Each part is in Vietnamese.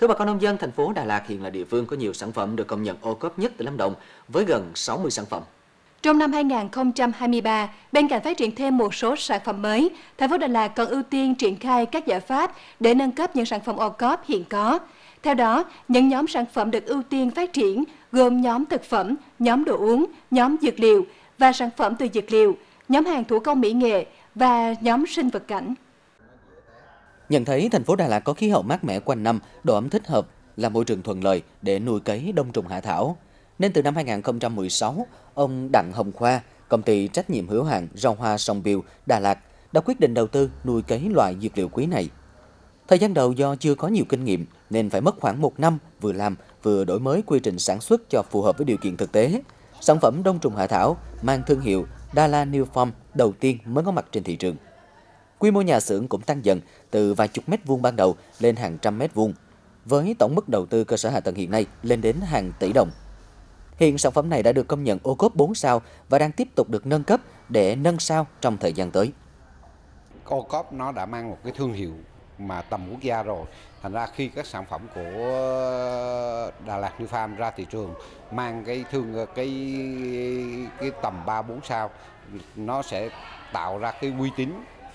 Thưa bà con nông dân, thành phố Đà Lạt hiện là địa phương có nhiều sản phẩm được công nhận ô cốp nhất tại Lâm Đồng với gần 60 sản phẩm. Trong năm 2023, bên cạnh phát triển thêm một số sản phẩm mới, thành phố Đà Lạt còn ưu tiên triển khai các giải pháp để nâng cấp những sản phẩm ô cốp hiện có. Theo đó, những nhóm sản phẩm được ưu tiên phát triển gồm nhóm thực phẩm, nhóm đồ uống, nhóm dược liệu và sản phẩm từ dược liệu, nhóm hàng thủ công mỹ nghệ và nhóm sinh vật cảnh. Nhận thấy thành phố Đà Lạt có khí hậu mát mẻ quanh năm, độ ẩm thích hợp là môi trường thuận lợi để nuôi cấy đông trùng hạ thảo. Nên từ năm 2016, ông Đặng Hồng Khoa, công ty trách nhiệm hữu hạn rau hoa sông Biêu, Đà Lạt đã quyết định đầu tư nuôi cấy loại dược liệu quý này. Thời gian đầu do chưa có nhiều kinh nghiệm nên phải mất khoảng một năm vừa làm vừa đổi mới quy trình sản xuất cho phù hợp với điều kiện thực tế. Sản phẩm đông trùng hạ thảo mang thương hiệu Dala New Farm đầu tiên mới có mặt trên thị trường. Quy mô nhà xưởng cũng tăng dần từ vài chục mét vuông ban đầu lên hàng trăm mét vuông, với tổng mức đầu tư cơ sở hạ tầng hiện nay lên đến hàng tỷ đồng. Hiện sản phẩm này đã được công nhận ô cốp 4 sao và đang tiếp tục được nâng cấp để nâng sao trong thời gian tới. Ô cốp nó đã mang một cái thương hiệu mà tầm quốc gia rồi. Thành ra khi các sản phẩm của Đà Lạt New Farm ra thị trường mang cái thương cái cái tầm 3 4 sao nó sẽ tạo ra cái uy tín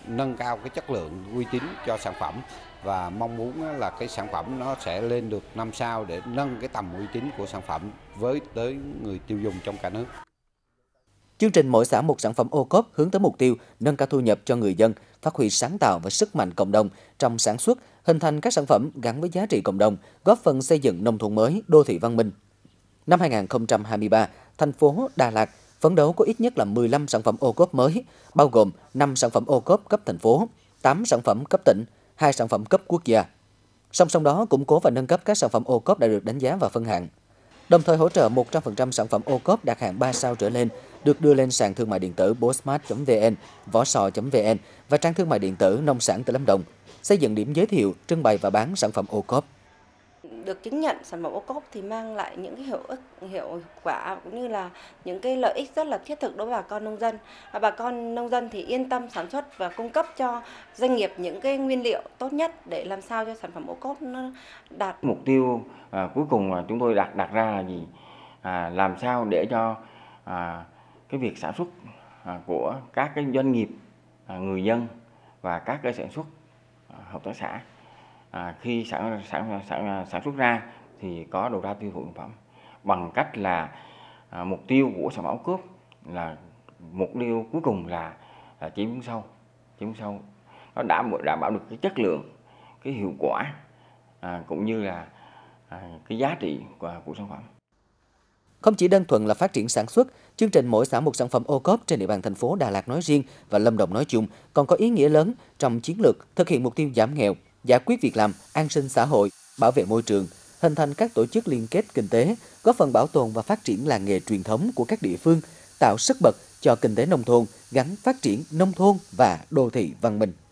nâng cao cái chất lượng uy tín cho sản phẩm và mong muốn là cái sản phẩm nó sẽ lên được năm sao để nâng cái tầm uy tín của sản phẩm với tới người tiêu dùng trong cả nước. Chương trình mỗi xã một sản phẩm ô cốp hướng tới mục tiêu nâng cao thu nhập cho người dân, phát huy sáng tạo và sức mạnh cộng đồng trong sản xuất, hình thành các sản phẩm gắn với giá trị cộng đồng, góp phần xây dựng nông thôn mới, đô thị văn minh. Năm 2023, thành phố Đà Lạt phấn đấu có ít nhất là 15 sản phẩm ô cốp mới, bao gồm 5 sản phẩm ô cốp cấp thành phố, 8 sản phẩm cấp tỉnh, 2 sản phẩm cấp quốc gia. Song song đó, củng cố và nâng cấp các sản phẩm ô cốp đã được đánh giá và phân hạng. Đồng thời hỗ trợ 100% sản phẩm ô cốp đạt hạng 3 sao trở lên được đưa lên sàn thương mại điện tử bosmart.vn, vỏ sò.vn và trang thương mại điện tử nông sản tỉnh Lâm Đồng, xây dựng điểm giới thiệu, trưng bày và bán sản phẩm ô cốp được chứng nhận sản phẩm ô cốp thì mang lại những cái hiệu ích hiệu quả cũng như là những cái lợi ích rất là thiết thực đối với bà con nông dân và bà con nông dân thì yên tâm sản xuất và cung cấp cho doanh nghiệp những cái nguyên liệu tốt nhất để làm sao cho sản phẩm ô cốp nó đạt mục tiêu à, cuối cùng mà chúng tôi đặt đặt ra là gì à, làm sao để cho à, cái việc sản xuất à, của các cái doanh nghiệp à, người dân và các cái sản xuất à, hợp tác xã à, khi sản, sản sản sản xuất ra thì có đầu ra tiêu thụ sản phẩm bằng cách là à, mục tiêu của sản phẩm cướp là mục tiêu cuối cùng là, là chế biến sâu chế biến sâu nó đã đảm bảo được cái chất lượng cái hiệu quả à, cũng như là à, cái giá trị của, của sản phẩm không chỉ đơn thuần là phát triển sản xuất, chương trình mỗi xã một sản phẩm ô cốp trên địa bàn thành phố Đà Lạt nói riêng và Lâm Đồng nói chung còn có ý nghĩa lớn trong chiến lược thực hiện mục tiêu giảm nghèo, giải quyết việc làm, an sinh xã hội, bảo vệ môi trường, hình thành các tổ chức liên kết kinh tế, góp phần bảo tồn và phát triển làng nghề truyền thống của các địa phương, tạo sức bật cho kinh tế nông thôn, gắn phát triển nông thôn và đô thị văn minh.